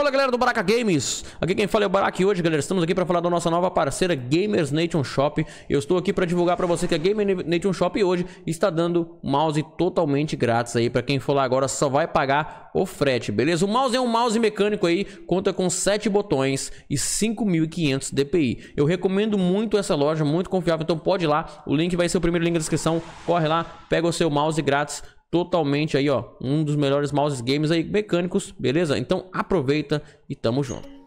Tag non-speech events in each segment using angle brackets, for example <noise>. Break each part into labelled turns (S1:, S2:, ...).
S1: Fala galera do Baraka Games, aqui quem fala é o Baraka e hoje galera estamos aqui para falar da nossa nova parceira Gamers Nation Shop Eu estou aqui para divulgar para você que a Gamers Nation Shop hoje está dando mouse totalmente grátis aí Para quem for lá agora só vai pagar o frete, beleza? O mouse é um mouse mecânico aí, conta com 7 botões e 5.500 DPI Eu recomendo muito essa loja, muito confiável, então pode ir lá, o link vai ser o primeiro link da descrição Corre lá, pega o seu mouse grátis totalmente aí, ó, um dos melhores mouse games aí mecânicos, beleza? Então aproveita e tamo junto.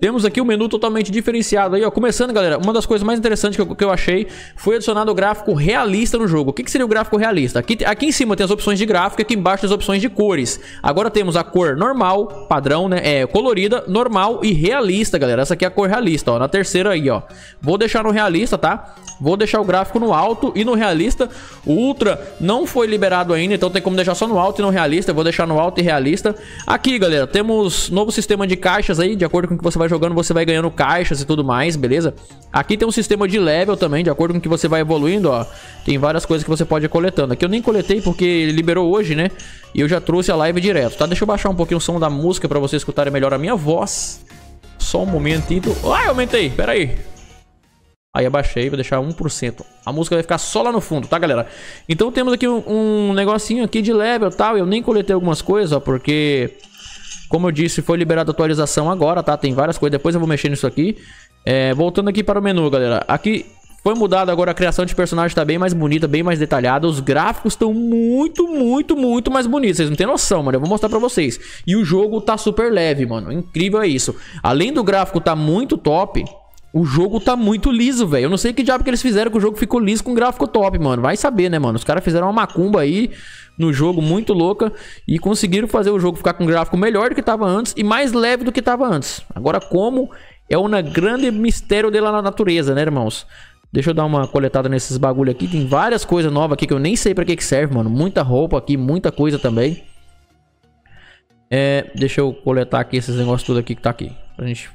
S1: Temos aqui um menu totalmente diferenciado aí, ó. Começando, galera, uma das coisas mais interessantes que eu, que eu achei foi adicionado o gráfico realista no jogo. O que, que seria o gráfico realista? Aqui, aqui em cima tem as opções de gráfico e aqui embaixo tem as opções de cores. Agora temos a cor normal, padrão, né? É, colorida, normal e realista, galera. Essa aqui é a cor realista, ó. Na terceira aí, ó. Vou deixar no realista, tá? Vou deixar o gráfico no alto e no realista. O Ultra não foi liberado ainda, então tem como deixar só no alto e no realista. Eu vou deixar no alto e realista. Aqui, galera, temos novo sistema de caixas aí, de acordo com o que você vai jogando, você vai ganhando caixas e tudo mais, beleza? Aqui tem um sistema de level também, de acordo com que você vai evoluindo, ó. Tem várias coisas que você pode ir coletando. Aqui eu nem coletei porque ele liberou hoje, né? E eu já trouxe a live direto, tá? Deixa eu baixar um pouquinho o som da música pra vocês escutarem melhor a minha voz. Só um momentinho. Ah, eu aumentei, pera aí. Aí abaixei, vou deixar 1%. A música vai ficar só lá no fundo, tá, galera? Então temos aqui um, um negocinho aqui de level e tal. Eu nem coletei algumas coisas, ó, porque como eu disse, foi liberada atualização agora, tá? Tem várias coisas, depois eu vou mexer nisso aqui. É, voltando aqui para o menu, galera. Aqui foi mudado agora, a criação de personagem tá bem mais bonita, bem mais detalhada. Os gráficos estão muito, muito, muito mais bonitos. Vocês não tem noção, mano. Eu vou mostrar pra vocês. E o jogo tá super leve, mano. Incrível é isso. Além do gráfico tá muito top... O jogo tá muito liso, velho. Eu não sei que diabo que eles fizeram que o jogo ficou liso com gráfico top, mano. Vai saber, né, mano? Os caras fizeram uma macumba aí no jogo muito louca e conseguiram fazer o jogo ficar com gráfico melhor do que tava antes e mais leve do que tava antes. Agora, como é um grande mistério dela na natureza, né, irmãos? Deixa eu dar uma coletada nesses bagulho aqui. Tem várias coisas novas aqui que eu nem sei pra que, que serve, mano. Muita roupa aqui, muita coisa também. É, deixa eu coletar aqui esses negócios tudo aqui que tá aqui. Pra gente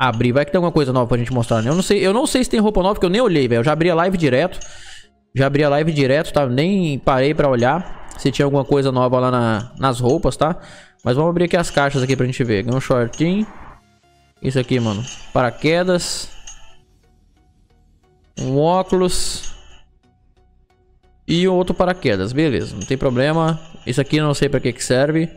S1: abrir. Vai que tem alguma coisa nova pra gente mostrar, né? Eu não sei, eu não sei se tem roupa nova, porque eu nem olhei, velho. Eu já abri a live direto. Já abri a live direto, tá? Nem parei pra olhar se tinha alguma coisa nova lá na, nas roupas, tá? Mas vamos abrir aqui as caixas aqui pra gente ver. um shortinho. Isso aqui, mano. Paraquedas. Um óculos. E outro paraquedas. Beleza, não tem problema. Isso aqui não sei pra que que serve.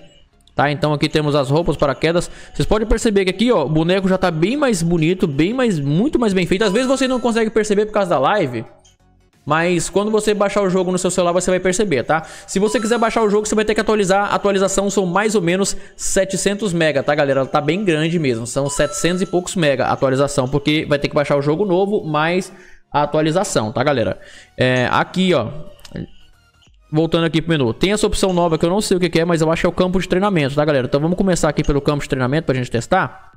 S1: Tá, então aqui temos as roupas, paraquedas. Vocês podem perceber que aqui, ó, o boneco já tá bem mais bonito, bem mais, muito mais bem feito. Às vezes você não consegue perceber por causa da live, mas quando você baixar o jogo no seu celular, você vai perceber, tá? Se você quiser baixar o jogo, você vai ter que atualizar. A atualização são mais ou menos 700 mega, tá, galera? Ela tá bem grande mesmo. São 700 e poucos mega a atualização, porque vai ter que baixar o jogo novo, mais a atualização, tá, galera? É, aqui, ó, voltando aqui pro menu. Tem essa opção nova que eu não sei o que é, mas eu acho que é o campo de treinamento, tá, galera? Então vamos começar aqui pelo campo de treinamento pra gente testar.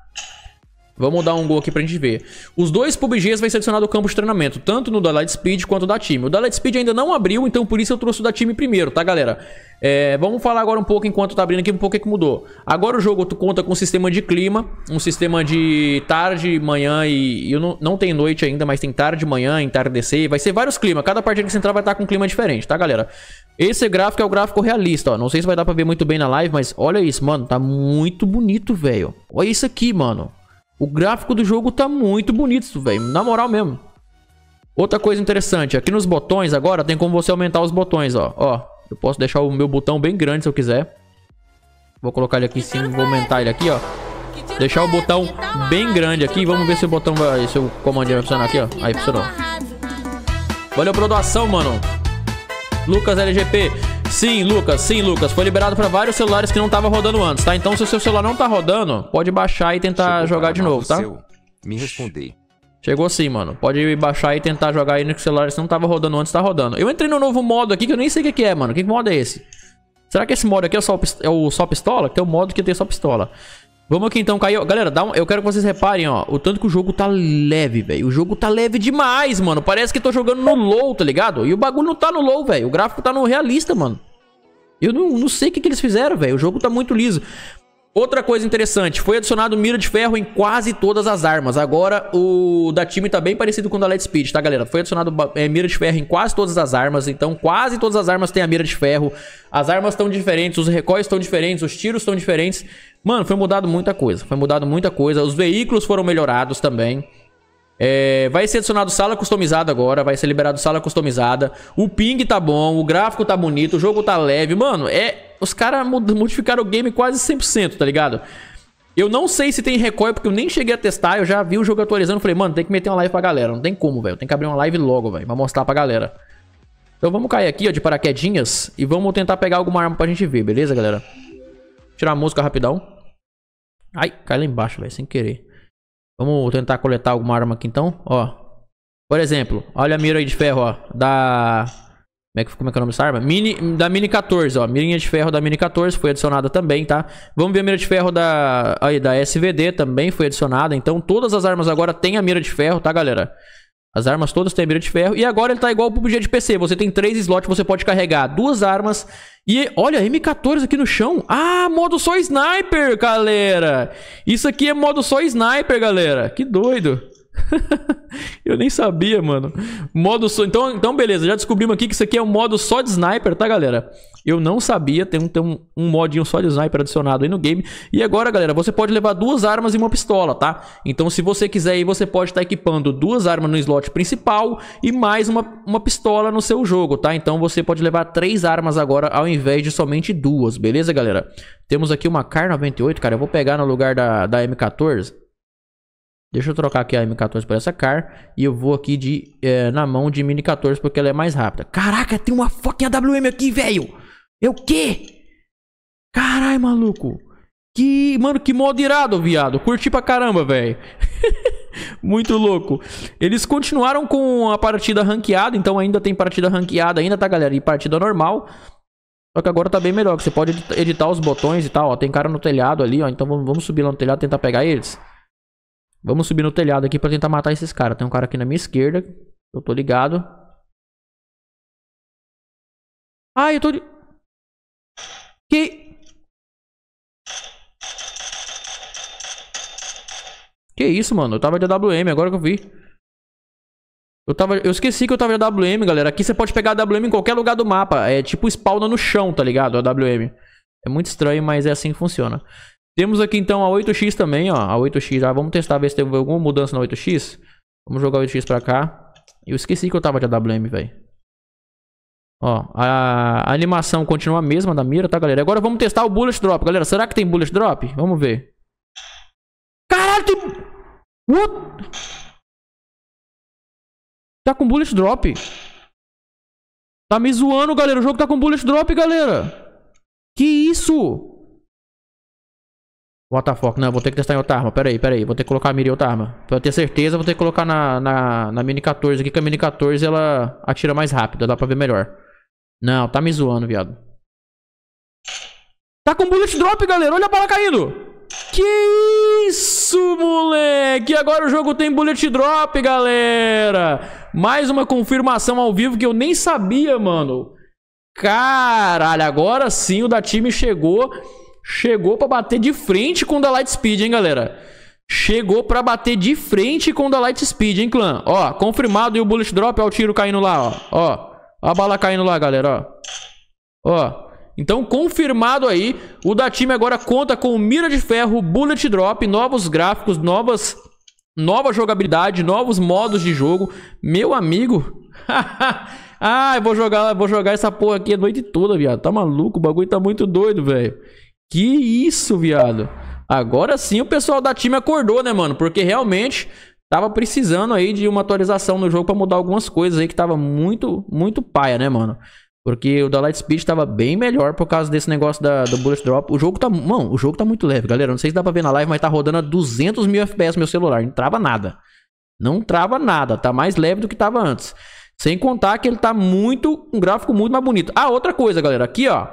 S1: Vamos dar um gol aqui pra gente ver. Os dois PUBGs vai selecionar do campo de treinamento, tanto no da Light Speed quanto da time. O da Light Speed ainda não abriu, então por isso eu trouxe o da time primeiro, tá, galera? É, vamos falar agora um pouco, enquanto tá abrindo aqui, um pouco o é que mudou. Agora o jogo conta com um sistema de clima, um sistema de tarde, manhã e... Eu não, não tem noite ainda, mas tem tarde, manhã, entardecer. Vai ser vários climas. Cada partida que você entrar vai estar tá com um clima diferente, tá, galera? Esse gráfico é o gráfico realista, ó. Não sei se vai dar pra ver muito bem na live, mas olha isso, mano. Tá muito bonito, velho. Olha isso aqui, mano. O gráfico do jogo tá muito bonito, velho. Na moral mesmo. Outra coisa interessante. Aqui nos botões agora tem como você aumentar os botões, ó. Ó, eu posso deixar o meu botão bem grande se eu quiser. Vou colocar ele aqui em cima, vou aumentar ele aqui, ó. Deixar o botão bem grande aqui. Vamos ver se o botão vai... Se o comandinho vai funcionar aqui, ó. Aí, funcionou. Valeu pela doação, mano. Lucas LGP. Sim, Lucas, sim, Lucas. Foi liberado para vários celulares que não tava rodando antes, tá? Então, se o seu celular não tá rodando, pode baixar e tentar Chegou jogar de novo, tá? Seu. Me respondei. Chegou sim, mano. Pode baixar e tentar jogar aí no celular. Se não tava rodando antes, tá rodando. Eu entrei no novo modo aqui que eu nem sei o que é, mano. Que modo é esse? Será que esse modo aqui é o só, é o só pistola? Que é o modo que tem só pistola. Vamos aqui então, Caio. Galera, dá um... eu quero que vocês reparem, ó. O tanto que o jogo tá leve, velho. O jogo tá leve demais, mano. Parece que tô jogando no low, tá ligado? E o bagulho não tá no low, velho. O gráfico tá no realista, mano. Eu não, não sei o que, que eles fizeram, velho. O jogo tá muito liso. Outra coisa interessante, foi adicionado mira de ferro em quase todas as armas. Agora o da time tá bem parecido com o da Let's Speed, tá galera? Foi adicionado é, mira de ferro em quase todas as armas, então quase todas as armas têm a mira de ferro. As armas estão diferentes, os recoils estão diferentes, os tiros estão diferentes. Mano, foi mudado muita coisa, foi mudado muita coisa. Os veículos foram melhorados também. É, vai ser adicionado sala customizada agora, vai ser liberado sala customizada. O ping tá bom, o gráfico tá bonito, o jogo tá leve. Mano, é, os caras modificaram o game quase 100%, tá ligado? Eu não sei se tem recoil, porque eu nem cheguei a testar. Eu já vi o jogo atualizando. Falei, mano, tem que meter uma live pra galera. Não tem como, velho. Tem que abrir uma live logo, velho. Pra mostrar pra galera. Então vamos cair aqui, ó, de paraquedinhas. E vamos tentar pegar alguma arma pra gente ver, beleza, galera? Tirar a música rapidão. Ai, cai lá embaixo, velho, sem querer. Vamos tentar coletar alguma arma aqui, então. Ó. Por exemplo, olha a mira aí de ferro, ó. Da... Como é que, como é, que é o nome dessa arma? Mini, da Mini 14, ó. Mirinha de ferro da Mini 14 foi adicionada também, tá? Vamos ver a mira de ferro da, aí, da SVD também foi adicionada. Então todas as armas agora têm a mira de ferro, tá, galera? As armas todas têm a mira de ferro. E agora ele tá igual o PUBG de PC. Você tem três slots, você pode carregar duas armas. E olha, M14 aqui no chão. Ah, modo só sniper, galera. Isso aqui é modo só sniper, galera. Que doido. <laughs> eu nem sabia, mano. Modo só. Então, então, beleza, já descobrimos aqui que isso aqui é um modo só de sniper, tá, galera? Eu não sabia, tem, um, tem um, um modinho só de sniper adicionado aí no game. E agora, galera, você pode levar duas armas e uma pistola, tá? Então, se você quiser aí, você pode estar tá equipando duas armas no slot principal e mais uma, uma pistola no seu jogo, tá? Então, você pode levar três armas agora ao invés de somente duas, beleza, galera? Temos aqui uma Car 98, cara. Eu vou pegar no lugar da, da M14. Deixa eu trocar aqui a M14 por essa car. E eu vou aqui de, é, na mão de Mini 14 porque ela é mais rápida. Caraca, tem uma fucking AWM aqui, velho. Eu é quê? Caralho, maluco. Que, mano, que modo irado, viado. Curti pra caramba, velho. <laughs> Muito louco. Eles continuaram com a partida ranqueada, então ainda tem partida ranqueada ainda, tá, galera? E partida normal. Só que agora tá bem melhor, que você pode editar os botões e tal, ó. Tem cara no telhado ali, ó. Então vamos subir lá no telhado e tentar pegar eles. Vamos subir no telhado aqui pra tentar matar esses caras. Tem um cara aqui na minha esquerda. Eu tô ligado. Ah, eu tô... Li... Que... Que isso, mano? Eu tava de AWM, agora que eu vi. Eu, tava, eu esqueci que eu tava de AWM, galera. Aqui você pode pegar AWM em qualquer lugar do mapa. É tipo spawna no chão, tá ligado? AWM. É muito estranho, mas é assim que funciona. Temos aqui então a 8x também, ó. A 8x já. Vamos testar, ver se teve alguma mudança na 8x. Vamos jogar a 8x pra cá. Eu esqueci que eu tava de AWM, velho. Ó, a animação continua a mesma da mira, tá, galera? Agora vamos testar o bullet drop, galera. Será que tem bullet drop? Vamos ver. Caralho, tem... What? Tá com bullet drop. Tá me zoando, galera. O jogo tá com bullet drop, galera. Que isso? WTF, Não, vou ter que testar em outra arma. Pera aí, pera aí. Vou ter que colocar a mira em outra arma. Pra eu ter certeza, vou ter que colocar na, na, na Mini 14 aqui, que a Mini 14 ela atira mais rápido. Dá pra ver melhor. Não, tá me zoando, viado. Tá com bullet drop, galera. Olha a bala caindo. Que isso, moleque! Agora o jogo tem bullet drop, galera! Mais uma confirmação ao vivo que eu nem sabia, mano. Caralho, agora sim o da time chegou Chegou para bater de frente com o da Lightspeed, hein, galera? Chegou para bater de frente com o da Lightspeed, hein, clã? Ó, confirmado e o bullet drop, ó o tiro caindo lá, ó. Ó, a bala caindo lá, galera, ó. Ó. Então, confirmado aí, o da time agora conta com mira de ferro, bullet drop, novos gráficos, novas nova jogabilidade, novos modos de jogo. Meu amigo, ah, <laughs> eu vou jogar, vou jogar essa porra aqui a noite toda, viado. Tá maluco, o bagulho tá muito doido, velho. Que isso, viado. Agora sim o pessoal da time acordou, né, mano? Porque realmente tava precisando aí de uma atualização no jogo para mudar algumas coisas aí que tava muito, muito paia, né, mano? Porque o da Light Speed tava bem melhor por causa desse negócio da, do Bullet Drop. O jogo tá. Mano, o jogo tá muito leve, galera. Não sei se dá pra ver na live, mas tá rodando a 200 mil FPS meu celular. Não trava nada. Não trava nada. Tá mais leve do que tava antes. Sem contar que ele tá muito. Um gráfico muito mais bonito. Ah, outra coisa, galera. Aqui, ó.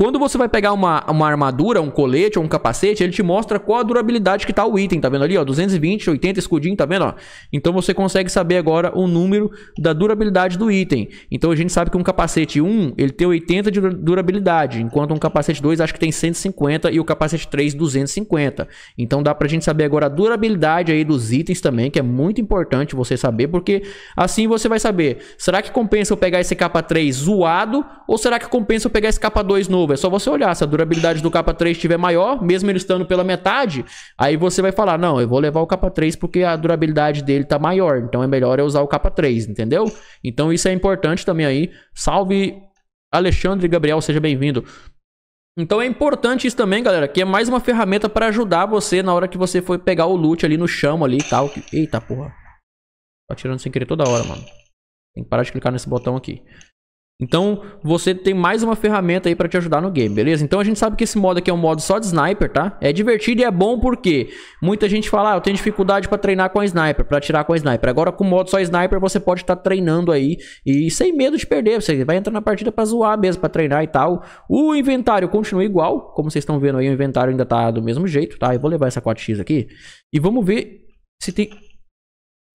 S1: Quando você vai pegar uma, uma armadura, um colete ou um capacete, ele te mostra qual a durabilidade que tá o item, tá vendo ali, ó? 220, 80, escudinho, tá vendo, ó? Então você consegue saber agora o número da durabilidade do item. Então a gente sabe que um capacete 1, ele tem 80 de durabilidade, enquanto um capacete 2 acho que tem 150 e o capacete 3 250. Então dá pra gente saber agora a durabilidade aí dos itens também, que é muito importante você saber, porque assim você vai saber, será que compensa eu pegar esse capa 3 zoado ou será que compensa eu pegar esse capa 2 novo? novo. É só você olhar. Se a durabilidade do capa 3 estiver maior, mesmo ele estando pela metade, aí você vai falar: não, eu vou levar o capa 3 porque a durabilidade dele tá maior. Então é melhor eu usar o capa 3, entendeu? Então isso é importante também aí. Salve Alexandre Gabriel, seja bem-vindo. Então é importante isso também, galera, que é mais uma ferramenta para ajudar você na hora que você for pegar o loot ali no chão ali e tal. Eita porra. Tá atirando sem querer toda hora, mano. Tem que parar de clicar nesse botão aqui. Então, você tem mais uma ferramenta aí para te ajudar no game, beleza? Então, a gente sabe que esse modo aqui é um modo só de sniper, tá? É divertido e é bom porque muita gente fala, ah, eu tenho dificuldade para treinar com a sniper, para atirar com a sniper. Agora, com o modo só sniper, você pode estar tá treinando aí e sem medo de perder. Você vai entrar na partida para zoar mesmo, para treinar e tal. O inventário continua igual, como vocês estão vendo aí, o inventário ainda tá do mesmo jeito, tá? Eu vou levar essa 4x aqui e vamos ver se tem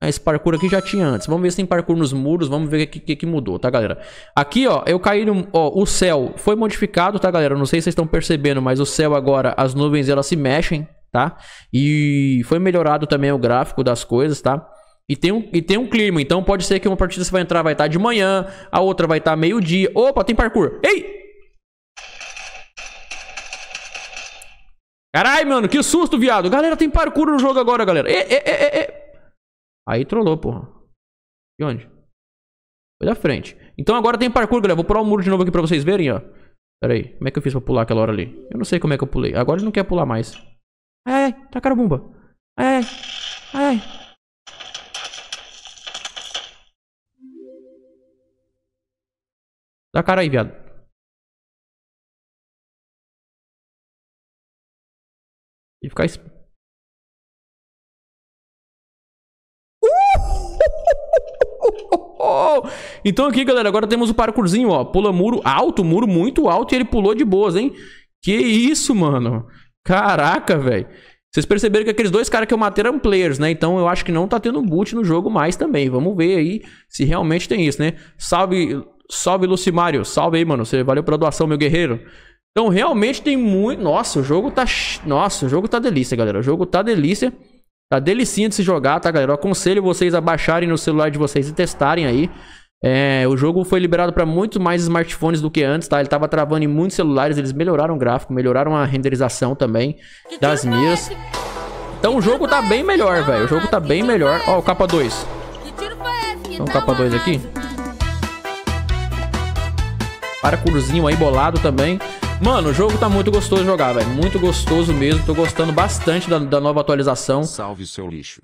S1: ah, esse parkour aqui já tinha antes. Vamos ver se tem parkour nos muros. Vamos ver o que, que, que, mudou, tá, galera? Aqui, ó, eu caí no... Ó, o céu foi modificado, tá, galera? Não sei se vocês estão percebendo, mas o céu agora, as nuvens, elas se mexem, tá? E foi melhorado também o gráfico das coisas, tá? E tem, um, e tem um clima, então pode ser que uma partida você vai entrar, vai estar tá de manhã, a outra vai estar tá meio-dia. Opa, tem parkour. Ei! Caralho, mano, que susto, viado. Galera, tem parkour no jogo agora, galera. E, e, e, e. Aí trollou, porra. De onde? Foi da frente. Então agora tem parkour, galera. Vou pular o um muro de novo aqui pra vocês verem, ó. Pera aí. Como é que eu fiz pra pular aquela hora ali? Eu não sei como é que eu pulei. Agora ele não quer pular mais. Ai, ai, ai. Tacaram bomba. Ai, ai, ai. Ai, Dá cara aí, viado. E ficar Então aqui, galera, agora temos o parkourzinho, ó. Pula muro alto, muro muito alto e ele pulou de boas, hein? Que isso, mano. Caraca, velho. Vocês perceberam que aqueles dois caras que eu matei eram players, né? Então eu acho que não tá tendo boot no jogo mais também. Vamos ver aí se realmente tem isso, né? Salve, salve Lucimário. Salve aí, mano. Você valeu pela doação, meu guerreiro. Então realmente tem muito... Nossa, o jogo tá... Nossa, o jogo tá delícia, galera. O jogo tá delícia. Tá delicinha de se jogar, tá, galera? Eu aconselho vocês a baixarem no celular de vocês e testarem aí. É, o jogo foi liberado para muito mais smartphones do que antes, tá? Ele tava travando em muitos celulares, eles melhoraram o gráfico, melhoraram a renderização também das miras. Então o jogo tá bem melhor, velho. O jogo tá bem melhor. Ó, o capa 2. Então, capa 2 aqui. curuzinho aí bolado também. Mano, o jogo tá muito gostoso de jogar, velho. Muito gostoso mesmo. Tô gostando bastante da, da nova atualização. Salve seu lixo.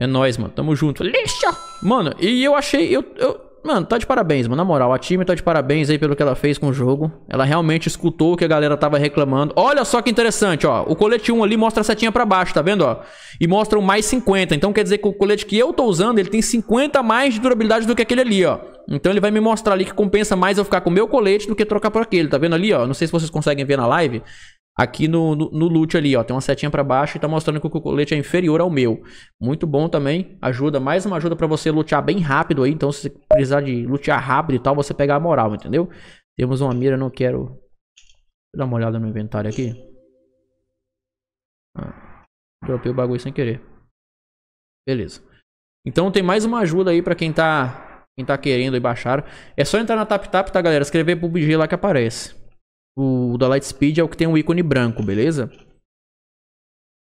S1: É nóis, mano. Tamo junto. Lixo! Mano, e eu achei... Eu, eu, Mano, tá de parabéns, mano. Na moral, a time tá de parabéns aí pelo que ela fez com o jogo. Ela realmente escutou o que a galera tava reclamando. Olha só que interessante, ó. O colete 1 ali mostra a setinha pra baixo, tá vendo, ó? E mostra o mais 50. Então quer dizer que o colete que eu tô usando, ele tem 50 mais de durabilidade do que aquele ali, ó. Então ele vai me mostrar ali que compensa mais eu ficar com o meu colete do que trocar por aquele, tá vendo ali, ó? Não sei se vocês conseguem ver na live aqui no, no, no loot ali, ó. Tem uma setinha para baixo e tá mostrando que o colete é inferior ao meu. Muito bom também. Ajuda, mais uma ajuda para você lutear bem rápido aí. Então, se você precisar de lutear rápido e tal, você pegar a moral, entendeu? Temos uma mira, não quero... Deixa eu dar uma olhada no inventário aqui. Ah, dropei o bagulho sem querer. Beleza. Então tem mais uma ajuda aí pra quem tá, quem tá querendo e baixar. É só entrar na TapTap, -tap, tá, galera? Escrever PUBG lá que aparece. O da Lightspeed é o que tem um ícone branco, beleza?